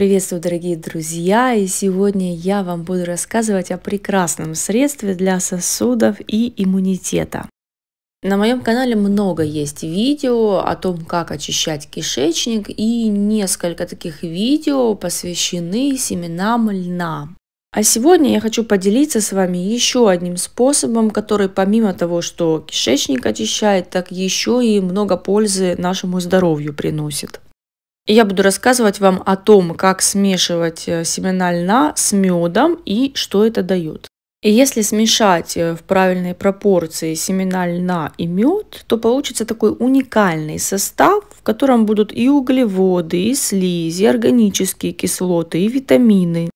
Приветствую, дорогие друзья! И сегодня я вам буду рассказывать о прекрасном средстве для сосудов и иммунитета. На моем канале много есть видео о том, как очищать кишечник, и несколько таких видео посвящены семенам льна. А сегодня я хочу поделиться с вами еще одним способом, который помимо того, что кишечник очищает, так еще и много пользы нашему здоровью приносит я буду рассказывать вам о том, как смешивать э, семена льна с медом и что это дает. И если смешать э, в правильной пропорции семена льна и мед, то получится такой уникальный состав, в котором будут и углеводы, и слизи, и органические кислоты, и витамины.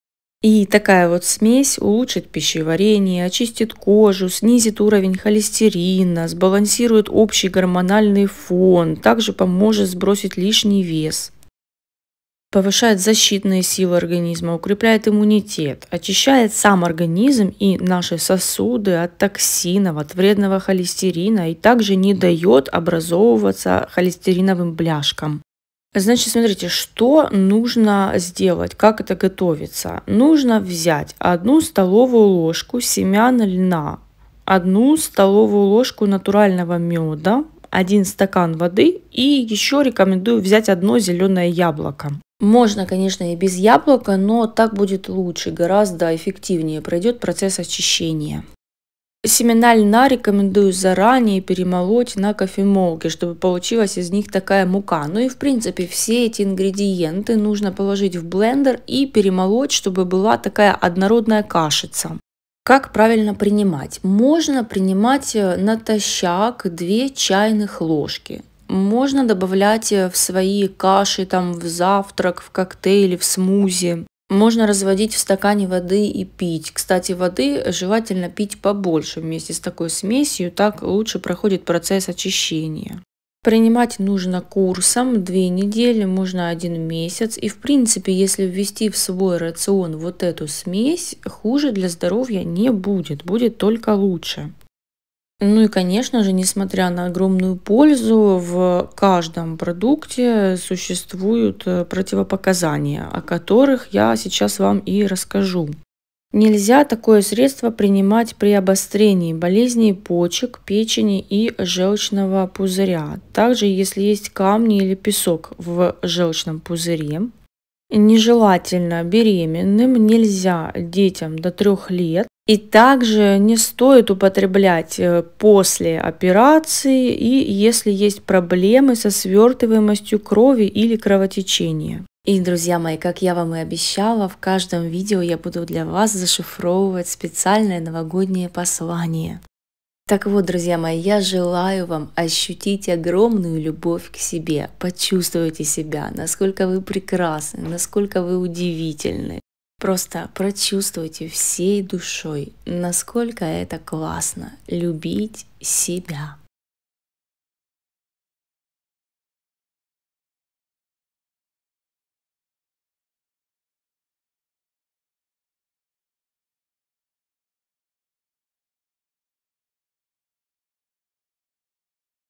И такая вот смесь улучшит пищеварение, очистит кожу, снизит уровень холестерина, сбалансирует общий гормональный фон, также поможет сбросить лишний вес повышает защитные силы организма, укрепляет иммунитет, очищает сам организм и наши сосуды от токсинов, от вредного холестерина и также не дает образовываться холестериновым бляшкам. Значит, смотрите, что нужно сделать, как это готовится. Нужно взять одну столовую ложку семян льна, одну столовую ложку натурального меда, один стакан воды и еще рекомендую взять одно зеленое яблоко. Можно, конечно, и без яблока, но так будет лучше, гораздо эффективнее пройдет процесс очищения. Семена льна рекомендую заранее перемолоть на кофемолке, чтобы получилась из них такая мука. Ну и в принципе все эти ингредиенты нужно положить в блендер и перемолоть, чтобы была такая однородная кашица. Как правильно принимать? Можно принимать э, натощак 2 чайных ложки. Можно добавлять э, в свои каши, там, в завтрак, в коктейли, в смузи. Можно разводить в стакане воды и пить. Кстати, воды желательно пить побольше вместе с такой смесью, так лучше проходит процесс очищения. Принимать нужно курсом 2 недели, можно 1 месяц. И в принципе, если ввести в свой рацион вот эту смесь, хуже для здоровья не будет, будет только лучше. Ну и, конечно же, несмотря на огромную пользу, в каждом продукте существуют э, противопоказания, о которых я сейчас вам и расскажу. Нельзя такое средство принимать при обострении болезней почек, печени и желчного пузыря. Также, если есть камни или песок в желчном пузыре. Нежелательно беременным, нельзя детям до трех лет. И также не стоит употреблять э, после операции и если есть проблемы со свертываемостью крови или кровотечения. И, друзья мои, как я вам и обещала, в каждом видео я буду для вас зашифровывать специальное новогоднее послание. Так вот, друзья мои, я желаю вам ощутить огромную любовь к себе. Почувствуйте себя, насколько вы прекрасны, насколько вы удивительны. Просто прочувствуйте всей душой, насколько это классно любить себя.